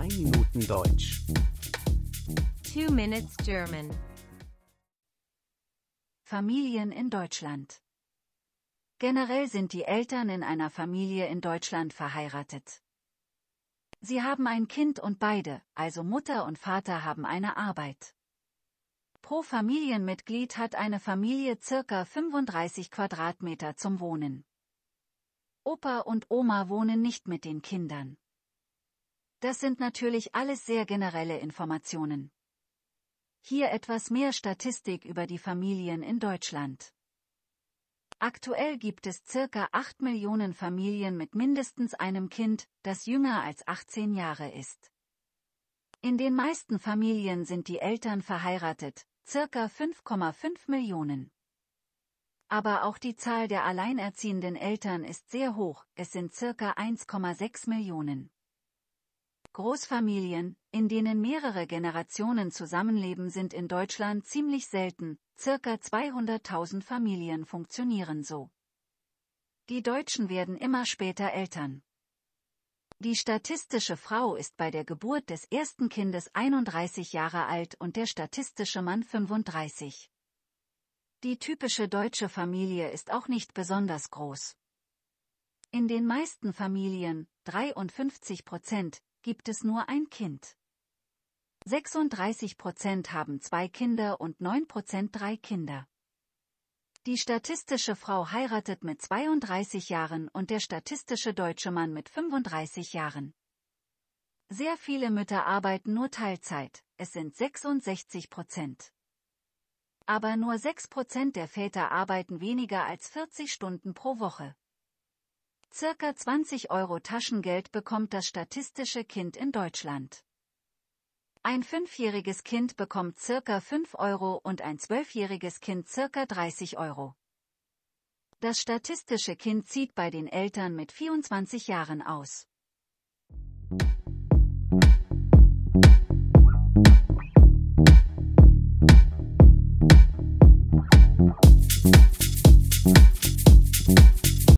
2 Minuten Deutsch. 2 Minutes German. Familien in Deutschland. Generell sind die Eltern in einer Familie in Deutschland verheiratet. Sie haben ein Kind und beide, also Mutter und Vater haben eine Arbeit. Pro Familienmitglied hat eine Familie circa 35 Quadratmeter zum Wohnen. Opa und Oma wohnen nicht mit den Kindern. Das sind natürlich alles sehr generelle Informationen. Hier etwas mehr Statistik über die Familien in Deutschland. Aktuell gibt es circa 8 Millionen Familien mit mindestens einem Kind, das jünger als 18 Jahre ist. In den meisten Familien sind die Eltern verheiratet, circa 5,5 Millionen. Aber auch die Zahl der alleinerziehenden Eltern ist sehr hoch, es sind circa 1,6 Millionen. Großfamilien, in denen mehrere Generationen zusammenleben, sind in Deutschland ziemlich selten, circa 200.000 Familien funktionieren so. Die Deutschen werden immer später Eltern. Die statistische Frau ist bei der Geburt des ersten Kindes 31 Jahre alt und der statistische Mann 35. Die typische deutsche Familie ist auch nicht besonders groß. In den meisten Familien, 53 Prozent, gibt es nur ein Kind. 36 haben zwei Kinder und 9 drei Kinder. Die statistische Frau heiratet mit 32 Jahren und der statistische deutsche Mann mit 35 Jahren. Sehr viele Mütter arbeiten nur Teilzeit, es sind 66 Prozent. Aber nur 6 Prozent der Väter arbeiten weniger als 40 Stunden pro Woche. Circa 20 Euro Taschengeld bekommt das statistische Kind in Deutschland. Ein fünfjähriges Kind bekommt circa 5 Euro und ein zwölfjähriges Kind circa 30 Euro. Das statistische Kind zieht bei den Eltern mit 24 Jahren aus.